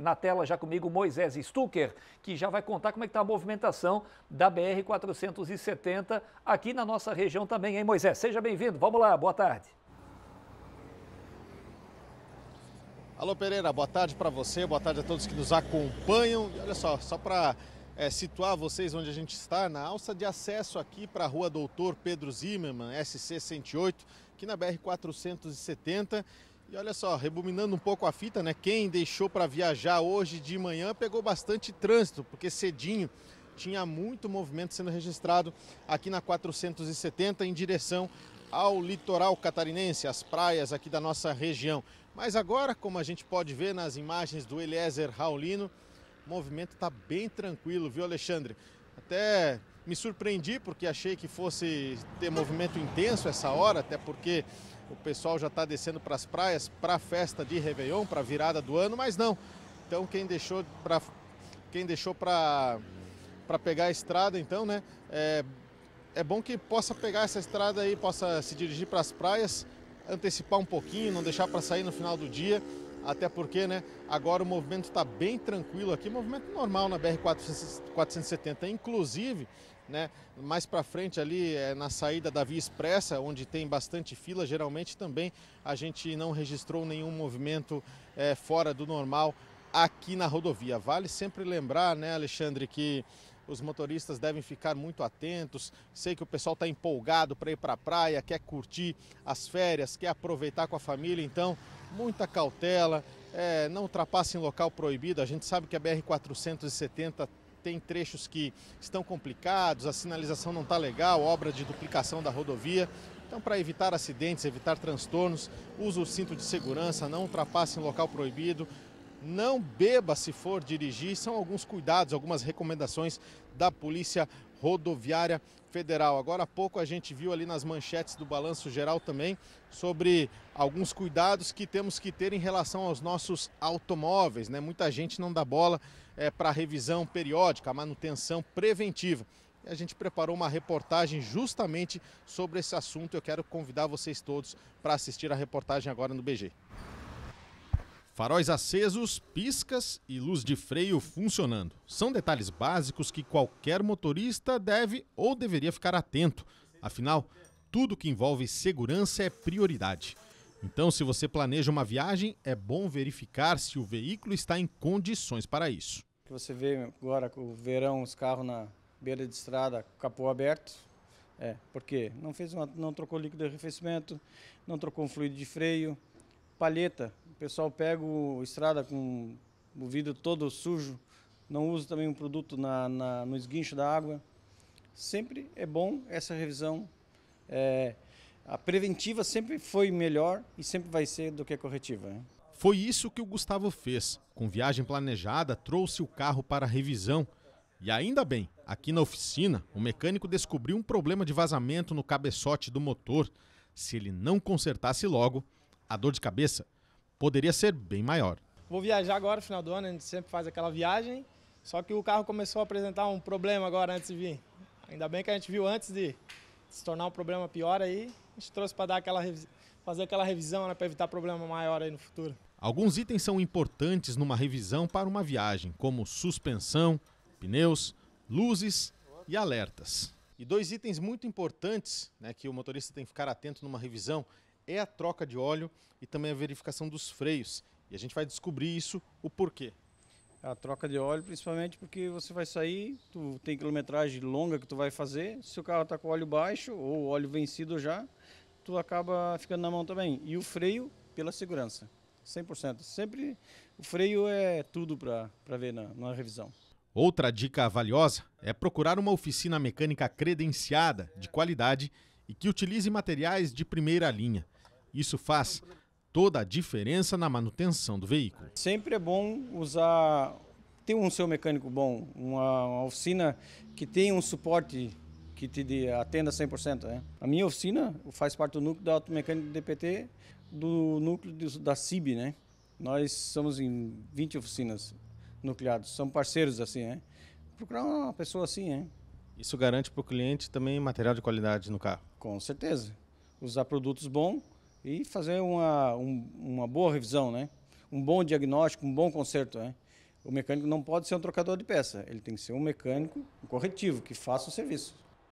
na tela já comigo Moisés Stucker, que já vai contar como é que está a movimentação da BR-470 aqui na nossa região também, hein, Moisés? Seja bem-vindo, vamos lá, boa tarde. Alô Pereira, boa tarde para você, boa tarde a todos que nos acompanham. E olha só, só para é, situar vocês onde a gente está, na alça de acesso aqui para a rua Doutor Pedro Zimmermann, SC 108, aqui na BR 470. E olha só, rebominando um pouco a fita, né? Quem deixou para viajar hoje de manhã pegou bastante trânsito, porque cedinho tinha muito movimento sendo registrado aqui na 470 em direção ao litoral catarinense, as praias aqui da nossa região. Mas agora, como a gente pode ver nas imagens do Eliezer Raulino, o movimento está bem tranquilo, viu, Alexandre? Até me surpreendi porque achei que fosse ter movimento intenso essa hora, até porque o pessoal já está descendo para as praias para a festa de Réveillon, para a virada do ano, mas não. Então quem deixou para quem deixou para para pegar a estrada, então, né? É, é bom que possa pegar essa estrada aí, possa se dirigir para as praias, antecipar um pouquinho, não deixar para sair no final do dia até porque né, agora o movimento está bem tranquilo aqui, movimento normal na BR-470. Inclusive, né, mais para frente ali é, na saída da Via Expressa, onde tem bastante fila, geralmente também a gente não registrou nenhum movimento é, fora do normal aqui na rodovia. Vale sempre lembrar, né, Alexandre, que os motoristas devem ficar muito atentos. Sei que o pessoal está empolgado para ir para a praia, quer curtir as férias, quer aproveitar com a família, então muita cautela, é, não ultrapasse em local proibido. A gente sabe que a BR-470 tem trechos que estão complicados, a sinalização não está legal, obra de duplicação da rodovia. Então, para evitar acidentes, evitar transtornos, use o cinto de segurança, não ultrapasse em local proibido, não beba se for dirigir. São alguns cuidados, algumas recomendações da Polícia Rodoviária Federal. Agora há pouco a gente viu ali nas manchetes do Balanço Geral também sobre alguns cuidados que temos que ter em relação aos nossos automóveis. Né? Muita gente não dá bola é, para a revisão periódica, a manutenção preventiva. E a gente preparou uma reportagem justamente sobre esse assunto. Eu quero convidar vocês todos para assistir a reportagem agora no BG. Faróis acesos, piscas e luz de freio funcionando. São detalhes básicos que qualquer motorista deve ou deveria ficar atento. Afinal, tudo que envolve segurança é prioridade. Então, se você planeja uma viagem, é bom verificar se o veículo está em condições para isso. Você vê agora com o verão os carros na beira de estrada, capô aberto. É, porque não fez uma, não trocou líquido de arrefecimento, não trocou um fluido de freio, palheta. O pessoal pega o estrada com o vidro todo sujo, não usa também um produto na, na no esguincho da água. Sempre é bom essa revisão. É, a preventiva sempre foi melhor e sempre vai ser do que a corretiva. Né? Foi isso que o Gustavo fez. Com viagem planejada, trouxe o carro para revisão. E ainda bem, aqui na oficina, o mecânico descobriu um problema de vazamento no cabeçote do motor. Se ele não consertasse logo, a dor de cabeça poderia ser bem maior. Vou viajar agora, final do ano, a gente sempre faz aquela viagem, só que o carro começou a apresentar um problema agora antes de vir. Ainda bem que a gente viu antes de se tornar um problema pior aí, a gente trouxe para dar aquela fazer aquela revisão né, para evitar problema maior aí no futuro. Alguns itens são importantes numa revisão para uma viagem, como suspensão, pneus, luzes e alertas. E dois itens muito importantes né, que o motorista tem que ficar atento numa revisão é a troca de óleo e também a verificação dos freios. E a gente vai descobrir isso, o porquê. É a troca de óleo, principalmente porque você vai sair, tu tem quilometragem longa que tu vai fazer, se o carro está com óleo baixo ou óleo vencido já, tu acaba ficando na mão também. E o freio pela segurança, 100%. Sempre o freio é tudo para ver na, na revisão. Outra dica valiosa é procurar uma oficina mecânica credenciada, de qualidade e que utilize materiais de primeira linha. Isso faz toda a diferença na manutenção do veículo. Sempre é bom usar, ter um seu mecânico bom, uma, uma oficina que tenha um suporte que te atenda 100%. Né? A minha oficina faz parte do núcleo da Automecânica do DPT, do núcleo de, da CIB, né? Nós somos em 20 oficinas nucleados, são parceiros assim, né? Procurar uma pessoa assim, né? Isso garante para o cliente também material de qualidade no carro? Com certeza. Usar produtos bons e fazer uma, um, uma boa revisão, né? Um bom diagnóstico, um bom conserto, né? O mecânico não pode ser um trocador de peça, ele tem que ser um mecânico corretivo, que faça o serviço.